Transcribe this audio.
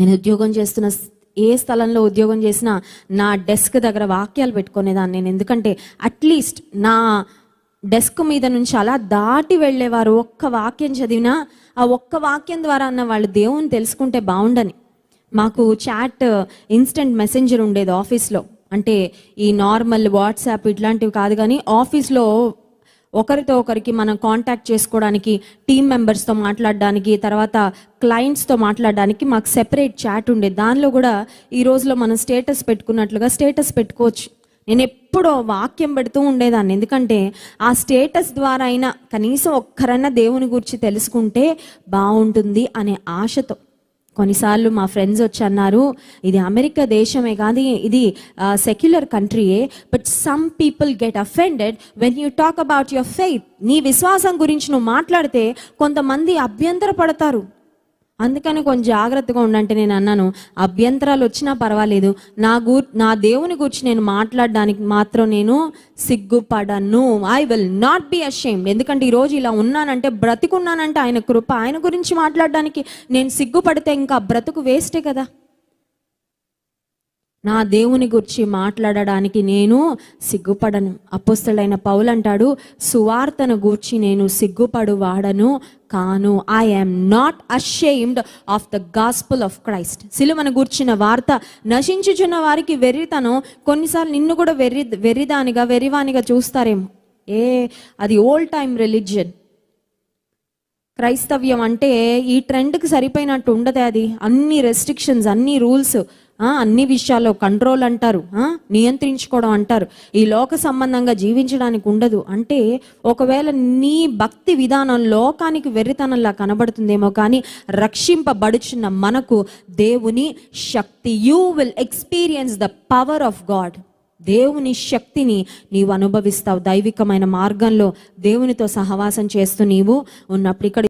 నేను ఉద్యోగం చేస్తున్న ఏ స్థలంలో ఉద్యోగం చేసినా నా డెస్క్ దగ్గర వాక్యాలు పెట్టుకునేదాన్ని నేను ఎందుకంటే అట్లీస్ట్ నా డెస్క్ మీద నుంచి అలా దాటి వెళ్ళేవారు ఒక్క వాక్యం చదివినా ఆ ఒక్క వాక్యం ద్వారా అన్న వాళ్ళు దేవుని తెలుసుకుంటే బాగుండని మాకు చాట్ ఇన్స్టెంట్ మెసెంజర్ ఉండేది ఆఫీస్లో అంటే ఈ నార్మల్ వాట్సాప్ ఇట్లాంటివి కాదు కానీ ఆఫీస్లో ఒకరితో ఒకరికి మనం కాంటాక్ట్ చేసుకోవడానికి టీం మెంబర్స్తో మాట్లాడడానికి తర్వాత క్లయింట్స్తో మాట్లాడడానికి మాకు సెపరేట్ చాట్ ఉండే దానిలో కూడా ఈ రోజులో మనం స్టేటస్ పెట్టుకున్నట్లుగా స్టేటస్ పెట్టుకోవచ్చు నేను ఎప్పుడో వాక్యం పెడుతూ ఉండేదాన్ని ఎందుకంటే ఆ స్టేటస్ ద్వారా అయినా కనీసం ఒక్కరన్నా దేవుని గురించి తెలుసుకుంటే బాగుంటుంది అనే ఆశతో కొన్నిసార్లు మా ఫ్రెండ్స్ వచ్చి అన్నారు ఇది అమెరికా దేశమే కానీ ఇది సెక్యులర్ కంట్రీయే but some people get offended when you talk about your faith నీ విశ్వాసం గురించి నువ్వు మాట్లాడితే కొంతమంది అభ్యంతరపడతారు అందుకని కొంచెం జాగ్రత్తగా ఉండంటే నేను అన్నాను అభ్యంతరాలు వచ్చినా పర్వాలేదు నా గూ నా దేవుని గురించి నేను మాట్లాడడానికి మాత్రం నేను సిగ్గుపడను I will not be ashamed ఎందుకంటే ఈరోజు ఇలా ఉన్నానంటే బ్రతికున్నానంటే ఆయన కృప ఆయన గురించి మాట్లాడడానికి నేను సిగ్గుపడితే ఇంకా బ్రతుకు వేస్టే కదా నా దేవుని గురించి మాట్లాడడానికి నేను సిగ్గుపడను అపుస్తులైన పౌలంటాడు సువార్తను గూర్చి నేను సిగ్గుపడు వాడను కాను I am not ashamed of the gospel of Christ సిలువను గూర్చిన వార్త నశించుచున్న వారికి వెర్రితనం కొన్నిసార్లు నిన్ను కూడా వెర్రి వెర్రిదానిగా వెర్రివానిగా చూస్తారేమో ఏ అది ఓల్డ్ టైం రిలీజియన్ క్రైస్తవ్యం అంటే ఈ ట్రెండ్కి సరిపోయినట్టు ఉండదే అది అన్ని రెస్ట్రిక్షన్స్ అన్ని రూల్స్ అన్ని విషయాల్లో కంట్రోల్ అంటారు నియంత్రించుకోవడం అంటారు ఈ లోక సంబంధంగా జీవించడానికి ఉండదు అంటే ఒకవేళ నీ భక్తి విధానం లోకానికి వెర్రితనంలా కనబడుతుందేమో కానీ రక్షింపబడుచున్న మనకు దేవుని శక్తి you will experience the power of God దేవుని శక్తిని నీవు అనుభవిస్తావు దైవికమైన మార్గంలో దేవునితో సహవాసం చేస్తూ నీవు ఉన్నప్పుడు ఇక్కడ